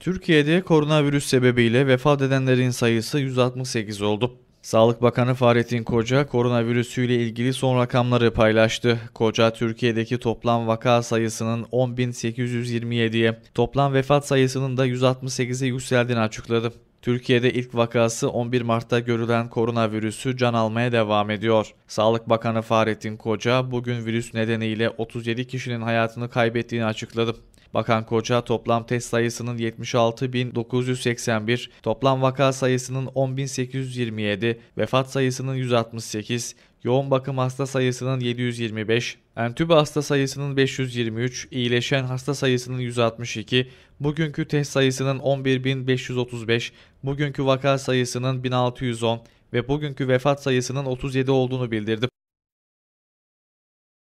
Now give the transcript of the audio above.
Türkiye'de koronavirüs sebebiyle vefat edenlerin sayısı 168 oldu. Sağlık Bakanı Fahrettin Koca koronavirüsüyle ilgili son rakamları paylaştı. Koca Türkiye'deki toplam vaka sayısının 10.827'ye, toplam vefat sayısının da 168'e yükseldiğini açıkladı. Türkiye'de ilk vakası 11 Mart'ta görülen koronavirüsü can almaya devam ediyor. Sağlık Bakanı Fahrettin Koca bugün virüs nedeniyle 37 kişinin hayatını kaybettiğini açıkladı. Bakan Koca toplam test sayısının 76.981, toplam vaka sayısının 10.827, vefat sayısının 168, yoğun bakım hasta sayısının 725, entübe hasta sayısının 523, iyileşen hasta sayısının 162, bugünkü test sayısının 11.535, bugünkü vaka sayısının 1610 ve bugünkü vefat sayısının 37 olduğunu bildirdi.